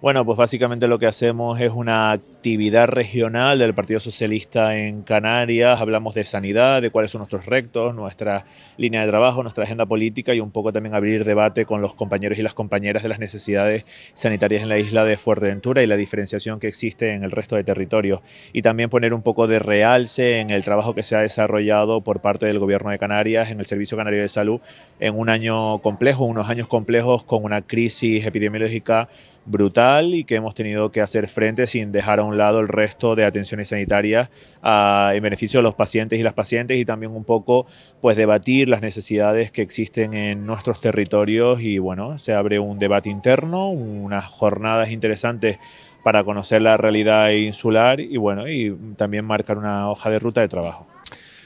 Bueno, pues básicamente lo que hacemos es una actividad regional del Partido Socialista en Canarias. Hablamos de sanidad, de cuáles son nuestros rectos, nuestra línea de trabajo, nuestra agenda política y un poco también abrir debate con los compañeros y las compañeras de las necesidades sanitarias en la isla de Fuerteventura y la diferenciación que existe en el resto de territorios. Y también poner un poco de realce en el trabajo que se ha desarrollado por parte del Gobierno de Canarias en el Servicio Canario de Salud en un año complejo, unos años complejos con una crisis epidemiológica brutal y que hemos tenido que hacer frente sin dejar a un lado el resto de atenciones sanitarias ah, en beneficio de los pacientes y las pacientes y también un poco pues debatir las necesidades que existen en nuestros territorios y bueno, se abre un debate interno, unas jornadas interesantes para conocer la realidad insular y bueno, y también marcar una hoja de ruta de trabajo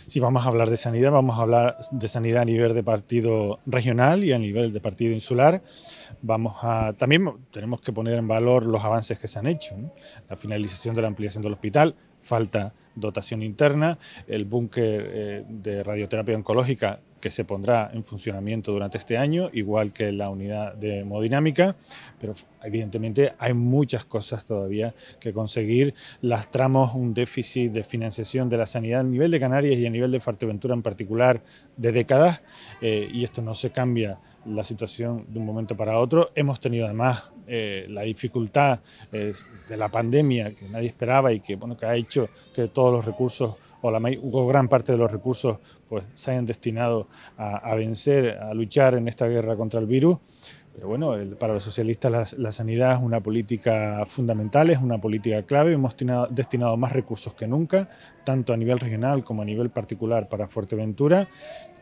si vamos a hablar de sanidad, vamos a hablar de sanidad a nivel de partido regional y a nivel de partido insular. Vamos a, también tenemos que poner en valor los avances que se han hecho, la finalización de la ampliación del hospital, falta dotación interna, el búnker eh, de radioterapia oncológica que se pondrá en funcionamiento durante este año, igual que la unidad de hemodinámica, pero evidentemente hay muchas cosas todavía que conseguir. Lastramos un déficit de financiación de la sanidad a nivel de Canarias y a nivel de Fuerteventura en particular de décadas, eh, y esto no se cambia la situación de un momento para otro. Hemos tenido además eh, la dificultad eh, de la pandemia que nadie esperaba y que, bueno, que ha hecho que todos los recursos o, la, gran parte de los recursos pues, se hayan destinado a vencer, a luchar en esta guerra contra el virus. Pero bueno, para los socialistas la, sanidad es una política fundamental, es una política clave. Hemos destinado más recursos que nunca, tanto a nivel regional como a nivel particular para Fuerteventura.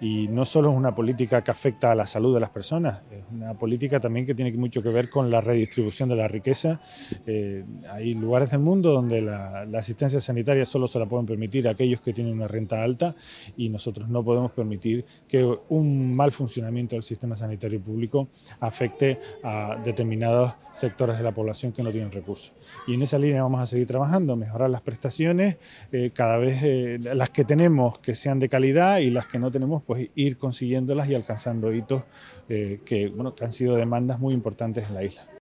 Y no solo es una política que afecta a la salud de las personas, es una política también que tiene mucho que ver con la redistribución de la riqueza. Eh, hay lugares del mundo donde la, asistencia sanitaria solo se la pueden permitir aquellos que tienen una renta alta y nosotros no podemos permitir que un mal funcionamiento del sistema sanitario público afecte afecte a determinados sectores de la población que no tienen recursos. Y en esa línea vamos a seguir trabajando, mejorar las prestaciones, eh, cada vez eh, las que tenemos que sean de calidad y las que no tenemos, pues ir consiguiéndolas y alcanzando hitos eh, que, bueno, que han sido demandas muy importantes en la isla.